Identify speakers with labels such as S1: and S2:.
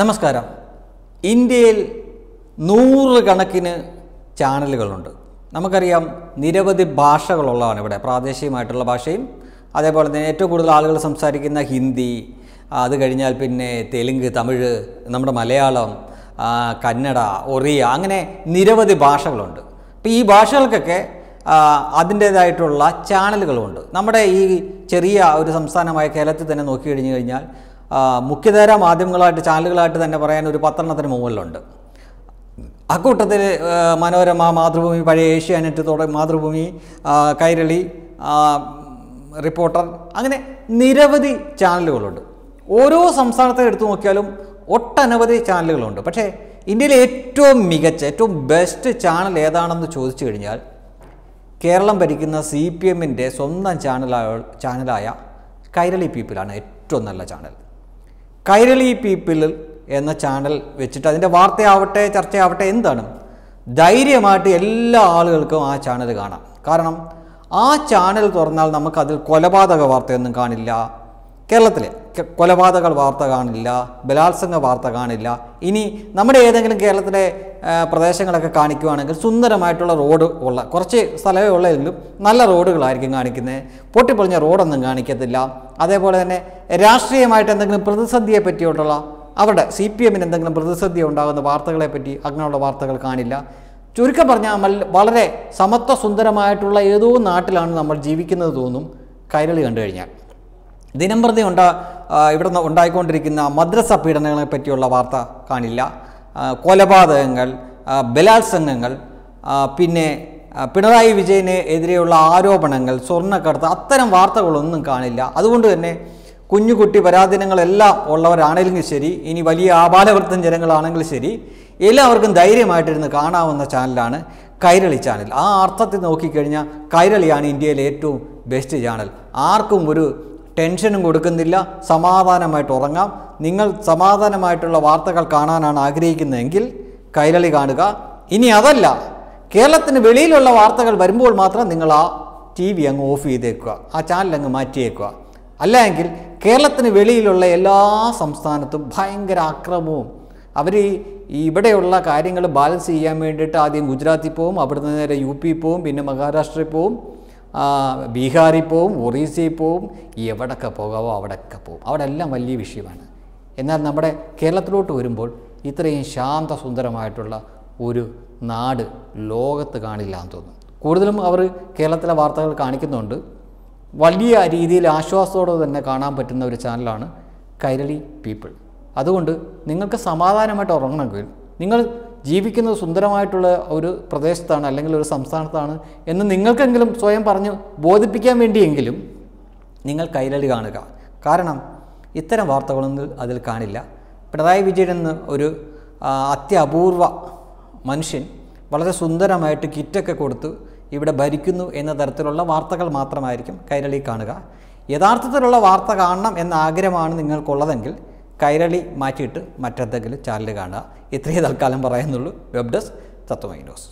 S1: നമസ്കാരം ഇന്ത്യയിൽ നൂറുകണക്കിന് ചാനലുകളുണ്ട് നമുക്കറിയാം നിരവധി ഭാഷകളുള്ളതാണ് ഇവിടെ പ്രാദേശികമായിട്ടുള്ള ഭാഷയും അതേപോലെ തന്നെ ഏറ്റവും കൂടുതൽ ആളുകൾ സംസാരിക്കുന്ന ഹിന്ദി അത് കഴിഞ്ഞാൽ പിന്നെ തെലുങ്ക് തമിഴ് നമ്മുടെ മലയാളം കന്നഡ ഒറിയ അങ്ങനെ നിരവധി ഭാഷകളുണ്ട് അപ്പോൾ ഈ ഭാഷകൾക്കൊക്കെ അതിൻ്റേതായിട്ടുള്ള ചാനലുകളുമുണ്ട് നമ്മുടെ ഈ ചെറിയ ഒരു സംസ്ഥാനമായ കേരളത്തിൽ തന്നെ നോക്കി കഴിഞ്ഞു കഴിഞ്ഞാൽ മുഖ്യധാര മാധ്യമങ്ങളായിട്ട് ചാനലുകളായിട്ട് തന്നെ പറയാൻ ഒരു പത്തെണ്ണത്തിന് മുകളിലുണ്ട് അക്കൂട്ടത്തിൽ മനോരമ മാതൃഭൂമി പഴയ ഏഷ്യാനെറ്റ് തുടങ്ങി മാതൃഭൂമി കൈരളി റിപ്പോർട്ടർ അങ്ങനെ നിരവധി ചാനലുകളുണ്ട് ഓരോ സംസ്ഥാനത്തെ എടുത്തു നോക്കിയാലും ഒട്ടനവധി ചാനലുകളുണ്ട് പക്ഷേ ഇന്ത്യയിലെ ഏറ്റവും മികച്ച ഏറ്റവും ബെസ്റ്റ് ചാനൽ ഏതാണെന്ന് ചോദിച്ചു കഴിഞ്ഞാൽ കേരളം ഭരിക്കുന്ന സി പി എമ്മിൻ്റെ സ്വന്തം ചാനലായ ചാനലായ കൈരളി പീപ്പിളാണ് ഏറ്റവും നല്ല ചാനൽ കൈരളി പീപ്പിൾ എന്ന ചാനൽ വെച്ചിട്ട് അതിൻ്റെ വാർത്തയാവട്ടെ ചർച്ചയാവട്ടെ എന്താണ് ധൈര്യമായിട്ട് എല്ലാ ആളുകൾക്കും ആ ചാനൽ കാണാം കാരണം ആ ചാനൽ തുറന്നാൽ നമുക്കതിൽ കൊലപാതക വാർത്തയൊന്നും കാണില്ല കേരളത്തിലെ കൊലപാതക വാർത്ത കാണില്ല ബലാത്സംഗ വാർത്ത കാണില്ല ഇനി നമ്മുടെ ഏതെങ്കിലും കേരളത്തിലെ പ്രദേശങ്ങളൊക്കെ കാണിക്കുവാണെങ്കിൽ സുന്ദരമായിട്ടുള്ള റോഡ് ഉള്ള കുറച്ച് സ്ഥലമേ ഉള്ളതെങ്കിലും നല്ല റോഡുകളായിരിക്കും കാണിക്കുന്നത് പൊട്ടിപ്പൊളിഞ്ഞ റോഡൊന്നും കാണിക്കത്തില്ല അതേപോലെ തന്നെ രാഷ്ട്രീയമായിട്ട് എന്തെങ്കിലും പ്രതിസന്ധിയെ പറ്റിയിട്ടുള്ള അവരുടെ സി പി എമ്മിന് എന്തെങ്കിലും പ്രതിസന്ധി ഉണ്ടാകുന്ന വാർത്തകളെപ്പറ്റി അങ്ങനെയുള്ള വാർത്തകൾ കാണില്ല ചുരുക്കം പറഞ്ഞാൽ വളരെ സമത്വസുന്ദരമായിട്ടുള്ള ഏതോ നാട്ടിലാണ് നമ്മൾ ജീവിക്കുന്നത് തോന്നും കൈരളി കണ്ടു കഴിഞ്ഞാൽ ദിനംപ്രതി പ്രതി ഉണ്ടാ ഇവിടെ ഉണ്ടായിക്കൊണ്ടിരിക്കുന്ന മദ്രസ പീഡനങ്ങളെ പറ്റിയുള്ള വാർത്ത കാണില്ല കൊലപാതകങ്ങൾ ബലാത്സംഗങ്ങൾ പിന്നെ പിണറായി വിജയന് എതിരെയുള്ള ആരോപണങ്ങൾ സ്വർണ്ണക്കടത്ത് അത്തരം വാർത്തകളൊന്നും കാണില്ല അതുകൊണ്ട് തന്നെ കുഞ്ഞുകുട്ടി പരാധീനങ്ങളെല്ലാം ഉള്ളവരാണെങ്കിലും ശരി ഇനി വലിയ ആപാലവൃത്തം ജനങ്ങളാണെങ്കിലും ശരി എല്ലാവർക്കും ധൈര്യമായിട്ടിരുന്ന് കാണാവുന്ന ചാനലാണ് കൈരളി ചാനൽ ആ അർത്ഥത്തിൽ നോക്കിക്കഴിഞ്ഞാൽ കൈരളിയാണ് ഇന്ത്യയിലെ ഏറ്റവും ബെസ്റ്റ് ചാനൽ ആർക്കും ഒരു ടെൻഷനും കൊടുക്കുന്നില്ല സമാധാനമായിട്ട് ഉറങ്ങാം നിങ്ങൾ സമാധാനമായിട്ടുള്ള വാർത്തകൾ കാണാനാണ് ആഗ്രഹിക്കുന്നതെങ്കിൽ കൈരളി കാണുക ഇനി അതല്ല കേരളത്തിന് വെളിയിലുള്ള വാർത്തകൾ വരുമ്പോൾ മാത്രം നിങ്ങൾ ആ ടി വി അങ്ങ് ഓഫ് ചെയ്തേക്കുക ആ ചാനൽ അങ്ങ് മാറ്റിയേക്കുക അല്ലെങ്കിൽ കേരളത്തിന് വെളിയിലുള്ള എല്ലാ സംസ്ഥാനത്തും ഭയങ്കര ആക്രമവും അവർ ഈ ഇവിടെയുള്ള കാര്യങ്ങൾ ബാലൻസ് ചെയ്യാൻ വേണ്ടിയിട്ട് ആദ്യം ഗുജറാത്തിൽ പോവും അവിടുന്ന് നേരെ യു പി പോവും പിന്നെ മഹാരാഷ്ട്രയിൽ പോവും ബീഹാറിൽ പോവും ഒറീസയിൽ പോവും എവിടൊക്കെ പോകാവോ അവിടെയൊക്കെ പോവും അവിടെ എല്ലാം വലിയ വിഷയമാണ് എന്നാൽ നമ്മുടെ കേരളത്തിലോട്ട് വരുമ്പോൾ ഇത്രയും ശാന്തസുന്ദരമായിട്ടുള്ള ഒരു നാട് ലോകത്ത് കാണില്ല എന്ന് തോന്നുന്നു കൂടുതലും അവർ കേരളത്തിലെ വാർത്തകൾ കാണിക്കുന്നുണ്ട് വലിയ രീതിയിൽ ആശ്വാസത്തോടെ തന്നെ കാണാൻ പറ്റുന്ന ഒരു ചാനലാണ് കൈരളി പീപ്പിൾ അതുകൊണ്ട് നിങ്ങൾക്ക് സമാധാനമായിട്ട് ഉറങ്ങണമെങ്കിൽ നിങ്ങൾ ജീവിക്കുന്നത് സുന്ദരമായിട്ടുള്ള ഒരു പ്രദേശത്താണ് അല്ലെങ്കിൽ ഒരു സംസ്ഥാനത്താണ് എന്ന് നിങ്ങൾക്കെങ്കിലും സ്വയം പറഞ്ഞ് ബോധിപ്പിക്കാൻ വേണ്ടിയെങ്കിലും നിങ്ങൾ കൈരളി കാണുക കാരണം ഇത്തരം വാർത്തകളൊന്നും അതിൽ കാണില്ല പിണറായി വിജയൻ എന്ന് ഒരു അത്യപൂർവ മനുഷ്യൻ വളരെ സുന്ദരമായിട്ട് കിറ്റൊക്കെ കൊടുത്ത് ഇവിടെ ഭരിക്കുന്നു എന്ന തരത്തിലുള്ള വാർത്തകൾ മാത്രമായിരിക്കും കൈരളി കാണുക യഥാർത്ഥത്തിലുള്ള വാർത്ത കാണണം എന്ന ആഗ്രഹമാണ് നിങ്ങൾക്കുള്ളതെങ്കിൽ കൈരളി മാറ്റിയിട്ട് മറ്റെന്തെങ്കിലും ചാനൽ കാണുക ഇത്രയും തൽക്കാലം പറയുന്നുള്ളൂ വെബ് ഡെസ്ക് തത്വമൈ ന്യൂസ്